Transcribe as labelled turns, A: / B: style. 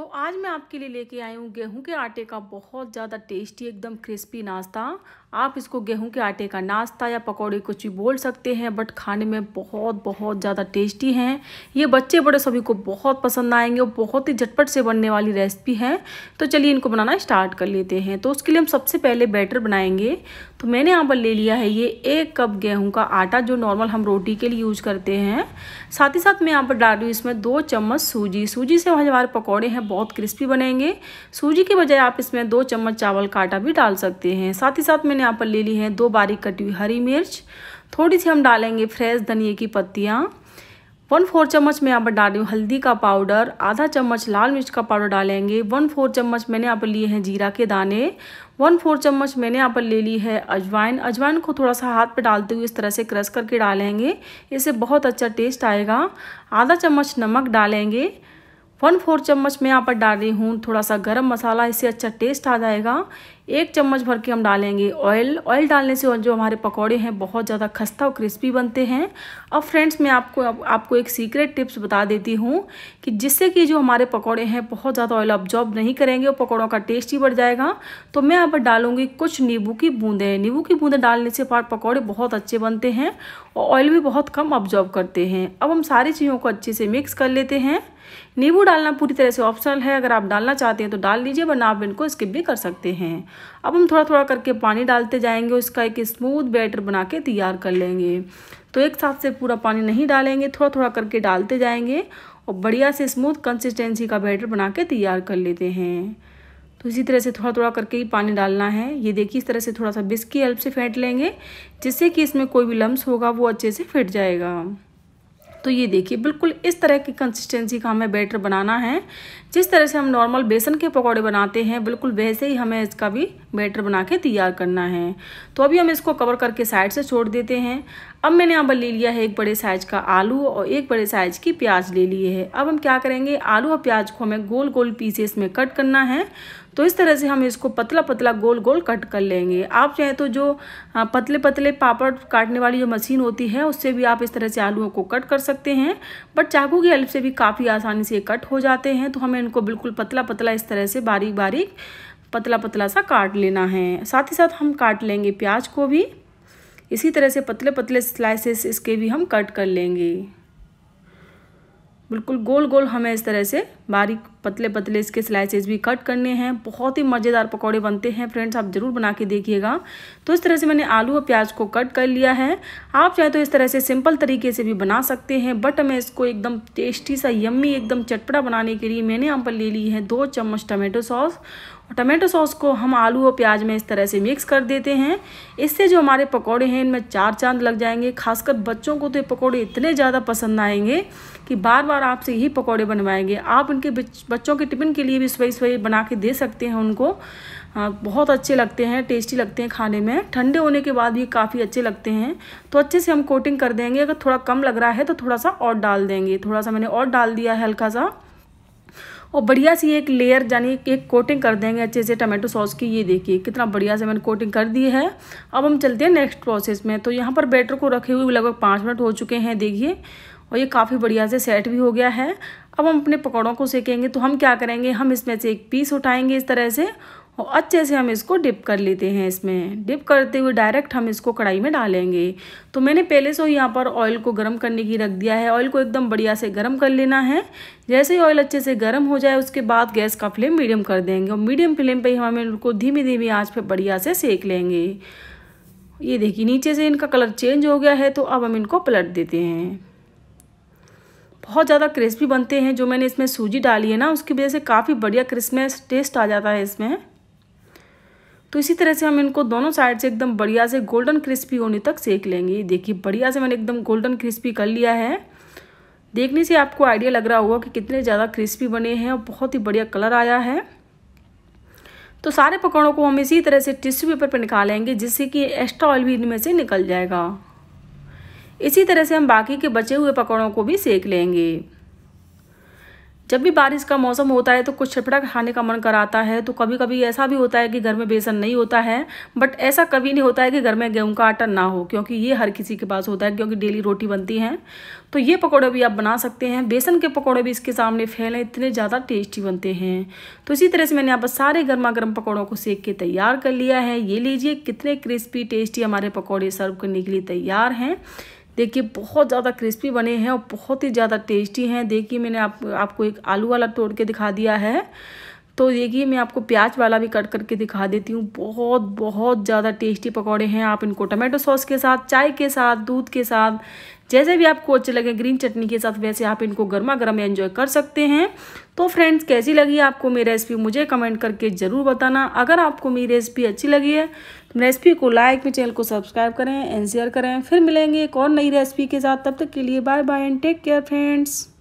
A: तो आज मैं आपके लिए लेके आई हूँ गेहूँ के आटे का बहुत ज़्यादा टेस्टी एकदम क्रिस्पी नाश्ता आप इसको गेहूं के आटे का नाश्ता या पकौड़े कुछ भी बोल सकते हैं बट खाने में बहुत बहुत ज़्यादा टेस्टी हैं ये बच्चे बड़े सभी को बहुत पसंद आएंगे और बहुत ही झटपट से बनने वाली रेसिपी है तो चलिए इनको बनाना स्टार्ट कर लेते हैं तो उसके लिए हम सबसे पहले बैटर बनाएंगे तो मैंने यहाँ पर ले लिया है ये एक कप गेहूँ का आटा जो नॉर्मल हम रोटी के लिए यूज़ करते हैं साथ ही साथ मैं यहाँ पर डाल रही हूँ इसमें दो चम्मच सूजी सूजी से हमारे पकौड़े हैं बहुत क्रिस्पी बनेंगे सूजी के बजाय आप इसमें दो चम्मच चावल का आटा भी डाल सकते हैं साथ ही साथ मैंने मैंने यहाँ पर ले ली है दो बारीक कटी हुई हरी मिर्च थोड़ी सी हम डालेंगे फ्रेश धनिए की पत्तियाँ वन फोर चम्मच मैं यहाँ पर डाल रही हूँ हल्दी का पाउडर आधा चम्मच लाल मिर्च का पाउडर डालेंगे वन फोर चम्मच मैंने यहाँ पर लिए हैं जीरा के दाने वन फोर चम्मच मैंने यहाँ पर ले ली है अजवाइन अजवाइन को थोड़ा सा हाथ पे डालते हुए इस तरह से क्रश करके डालेंगे इससे बहुत अच्छा टेस्ट आएगा आधा चम्मच नमक डालेंगे वन फोर चम्मच मैं यहाँ पर डाल रही हूँ थोड़ा सा गरम मसाला इससे अच्छा टेस्ट आ जाएगा एक चम्मच भर के हम डालेंगे ऑयल ऑयल डालने से जो हमारे पकौड़े हैं बहुत ज़्यादा खस्ता और क्रिस्पी बनते हैं अब फ्रेंड्स मैं आपको आप, आपको एक सीक्रेट टिप्स बता देती हूँ कि जिससे कि जो हमारे पकौड़े हैं बहुत ज़्यादा ऑयल ऑब्जॉर्ब नहीं करेंगे और पकौड़ों का टेस्ट ही बढ़ जाएगा तो मैं यहाँ पर डालूँगी कुछ नींबू की बूंदें नींबू की बूंदें डालने से पकौड़े बहुत अच्छे बनते हैं और ऑयल भी बहुत कम ऑब्जॉर्ब करते हैं अब हम सारी चीज़ों को अच्छे से मिक्स कर लेते हैं नींबू डालना पूरी तरह से ऑप्शनल है अगर आप डालना चाहते हैं तो डाल लीजिए वरना आप इनको स्किप भी कर सकते हैं अब हम थोड़ा थोड़ा करके पानी डालते जाएंगे उसका एक स्मूथ बैटर बना के तैयार कर लेंगे तो एक साथ से पूरा पानी नहीं डालेंगे थोड़ा थोड़ा करके डालते जाएंगे और बढ़िया से स्मूथ कंसिस्टेंसी का बैटर बना के तैयार कर लेते हैं तो इसी तरह से थोड़ा थोड़ा करके ही पानी डालना है ये देखिए इस तरह से थोड़ा सा बिस्क की हेल्प से फेंट लेंगे जिससे कि इसमें कोई भी लम्स होगा वो अच्छे से फिट जाएगा तो ये देखिए बिल्कुल इस तरह की कंसिस्टेंसी का हमें बैटर बनाना है जिस तरह से हम नॉर्मल बेसन के पकौड़े बनाते हैं बिल्कुल वैसे ही हमें इसका भी बैटर बना के तैयार करना है तो अभी हम इसको कवर करके साइड से छोड़ देते हैं अब मैंने यहाँ पर ले लिया है एक बड़े साइज का आलू और एक बड़े साइज की प्याज ले लिए है अब हम क्या करेंगे आलू और प्याज को हमें गोल गोल पीसेस में कट करना है तो इस तरह से हम इसको पतला पतला गोल गोल कट कर लेंगे आप चाहें तो जो हाँ, पतले पतले पापड़ काटने वाली जो मशीन होती है उससे भी आप इस तरह से आलूओं को कट कर सकते हैं बट चाकू की हेल्प से भी काफ़ी आसानी से कट हो जाते हैं तो हमें इनको बिल्कुल पतला पतला इस तरह से बारीक बारीक पतला पतला सा काट लेना है साथ ही साथ हम काट लेंगे प्याज को भी इसी तरह से पतले पतले स्लाइसेस इसके भी हम कट कर लेंगे बिल्कुल गोल गोल हमें इस तरह से बारीक पतले पतले इसके स्लाइसेस भी कट करने हैं बहुत ही मज़ेदार पकौड़े बनते हैं फ्रेंड्स आप ज़रूर बना के देखिएगा तो इस तरह से मैंने आलू और प्याज को कट कर लिया है आप चाहे तो इस तरह से सिंपल तरीके से भी बना सकते हैं बट मैं इसको एकदम टेस्टी सा यम्मी एकदम चटपटा बनाने के लिए मैंने यहाँ पर ले ली है दो चम्मच टमेटो सॉस और टमाटो सॉस को हम आलू और प्याज में इस तरह से मिक्स कर देते हैं इससे जो हमारे पकौड़े हैं इनमें चार चांद लग जाएंगे खासकर बच्चों को तो ये पकौड़े इतने ज़्यादा पसंद आएंगे कि बार बार आपसे यही पकौड़े बनवाएंगे आप इनके बच्चों के टिफ़िन के लिए भी सुबह सुबह बना के दे सकते हैं उनको हाँ बहुत अच्छे लगते हैं टेस्टी लगते हैं खाने में ठंडे होने के बाद भी काफ़ी अच्छे लगते हैं तो अच्छे से हम कोटिंग कर देंगे अगर थोड़ा कम लग रहा है तो थोड़ा सा और डाल देंगे थोड़ा सा मैंने और डाल दिया है हल्का सा और बढ़िया सी एक लेयर यानी एक कोटिंग कर देंगे अच्छे से टमाटो सॉस की ये देखिए कितना बढ़िया से मैंने कोटिंग कर दी है अब हम चलते हैं नेक्स्ट प्रोसेस में तो यहाँ पर बैटर को रखे हुए लगभग पाँच मिनट हो चुके हैं देखिए और ये काफ़ी बढ़िया से सेट भी हो गया है अब हम अपने पकौड़ों को सेकेंगे तो हम क्या करेंगे हम इसमें से एक पीस उठाएंगे इस तरह से और अच्छे से हम इसको डिप कर लेते हैं इसमें डिप करते हुए डायरेक्ट हम इसको कढ़ाई में डालेंगे तो मैंने पहले से यहाँ पर ऑयल को गर्म करने की रख दिया है ऑयल को एकदम बढ़िया से गर्म कर लेना है जैसे ही ऑयल अच्छे से गर्म हो जाए उसके बाद गैस का फ्लेम मीडियम कर देंगे और मीडियम फ्लेम पर ही हम इनको धीमी धीमी आँच पर बढ़िया से सेक लेंगे ये देखिए नीचे से इनका कलर चेंज हो गया है तो अब हम इनको पलट देते हैं बहुत ज़्यादा क्रिस्पी बनते हैं जो मैंने इसमें सूजी डाली है ना उसकी वजह से काफ़ी बढ़िया क्रिसमस टेस्ट आ जाता है इसमें तो इसी तरह से हम इनको दोनों साइड से एकदम बढ़िया से गोल्डन क्रिस्पी होने तक सेक लेंगे देखिए बढ़िया से मैंने एकदम गोल्डन क्रिस्पी कर लिया है देखने से आपको आइडिया लग रहा होगा कि कितने ज़्यादा क्रिस्पी बने हैं और बहुत ही बढ़िया कलर आया है तो सारे पकौड़ों को हम इसी तरह से टिश्यू पेपर पर निकालेंगे जिससे कि एक्स्ट्रा ऑयल भी इनमें से निकल जाएगा इसी तरह से हम बाकी के बचे हुए पकौड़ों को भी सेक लेंगे जब भी बारिश का मौसम होता है तो कुछ छटपटा खाने का मन कराता है तो कभी कभी ऐसा भी होता है कि घर में बेसन नहीं होता है बट ऐसा कभी नहीं होता है कि घर में गेहूं का आटा ना हो क्योंकि ये हर किसी के पास होता है क्योंकि डेली रोटी बनती है तो ये पकौड़े भी आप बना सकते हैं बेसन के पकौड़े भी इसके सामने फैलें इतने ज़्यादा टेस्टी बनते हैं तो इसी तरह से मैंने यहाँ पर सारे गर्मा गर्म पकौड़ों को सेक के तैयार कर लिया है ये लीजिए कितने क्रिस्पी टेस्टी हमारे पकौड़े सर्व करने के लिए तैयार हैं देखिए बहुत ज़्यादा क्रिस्पी बने हैं और बहुत ही ज़्यादा टेस्टी हैं देखिए मैंने आप आपको एक आलू वाला तोड़ के दिखा दिया है तो ये मैं आपको प्याज वाला भी कट करके दिखा देती हूँ बहुत बहुत ज़्यादा टेस्टी पकौड़े हैं आप इनको टमाटो सॉस के साथ चाय के साथ दूध के साथ जैसे भी आपको अच्छे लगे ग्रीन चटनी के साथ वैसे आप इनको गर्मा गर्म एंजॉय कर सकते हैं तो फ्रेंड्स कैसी लगी आपको मेरी रेसिपी मुझे कमेंट करके ज़रूर बताना अगर आपको मेरी रेसिपी अच्छी लगी है तो रेसिपी को लाइक मेरे चैनल को सब्सक्राइब करें एंड शेयर करें फिर मिलेंगे एक और नई रेसिपी के साथ तब तक के लिए bye bye and take care friends